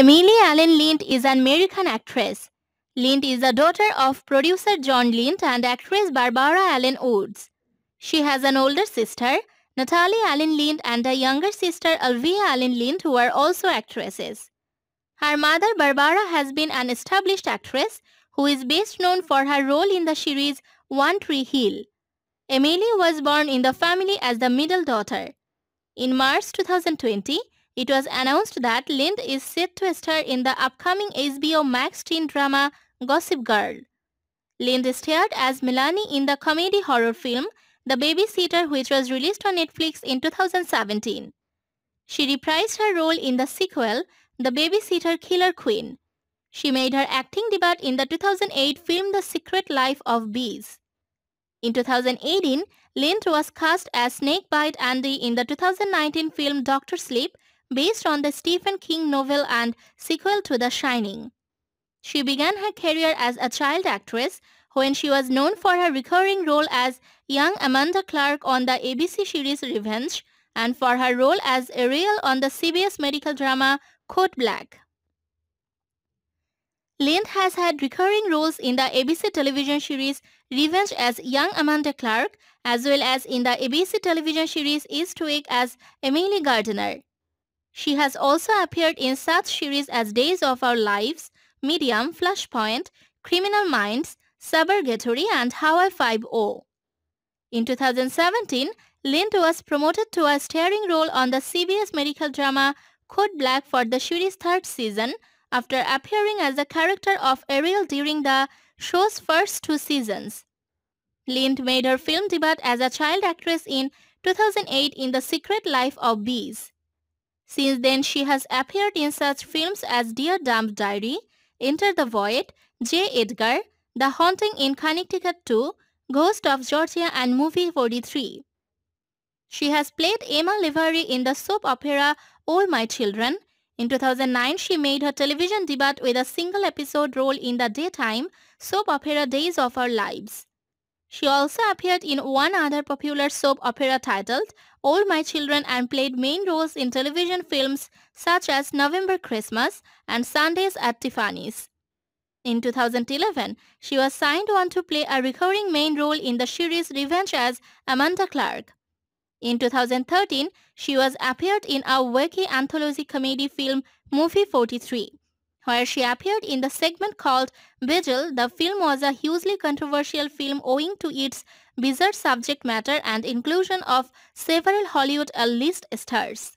Emily Allen Lind is an American actress. Lind is the daughter of producer John Lind and actress Barbara Allen Woods. She has an older sister, Natalie Allen Lind, and a younger sister, Alvia Allen Lind, who are also actresses. Her mother, Barbara, has been an established actress who is best known for her role in the series One Tree Hill. Emily was born in the family as the middle daughter. In March 2020, it was announced that Lind is set to star in the upcoming HBO Max teen drama Gossip Girl. Lind starred as Melanie in the comedy horror film The Babysitter which was released on Netflix in 2017. She reprised her role in the sequel The Babysitter Killer Queen. She made her acting debut in the 2008 film The Secret Life of Bees. In 2018, Lind was cast as Snakebite Andy in the 2019 film Doctor Sleep based on the Stephen King novel and sequel to The Shining. She began her career as a child actress when she was known for her recurring role as young Amanda Clark on the ABC series Revenge and for her role as Ariel on the CBS medical drama Code Black. Lind has had recurring roles in the ABC television series Revenge as young Amanda Clark as well as in the ABC television series Eastwick as Emily Gardner. She has also appeared in such series as Days of Our Lives, Medium, Flashpoint, Criminal Minds, Suburgatory and Hawaii 5-0. In 2017, Lind was promoted to a starring role on the CBS medical drama Code Black for the series' third season after appearing as the character of Ariel during the show's first two seasons. Lind made her film debut as a child actress in 2008 in The Secret Life of Bees. Since then, she has appeared in such films as Dear Dumb Diary, Enter the Void, J. Edgar, The Haunting in Connecticut 2, Ghost of Georgia and Movie 43. She has played Emma Livery in the soap opera All My Children. In 2009, she made her television debut with a single episode role in the daytime soap opera Days of Our Lives. She also appeared in one other popular soap opera titled All My Children and played main roles in television films such as November Christmas and Sundays at Tiffany's. In 2011, she was signed on to play a recurring main role in the series Revenge as Amanda Clark. In 2013, she was appeared in a wacky anthology comedy film Movie 43 where she appeared in the segment called Vigil. The film was a hugely controversial film owing to its bizarre subject matter and inclusion of several Hollywood A-list stars.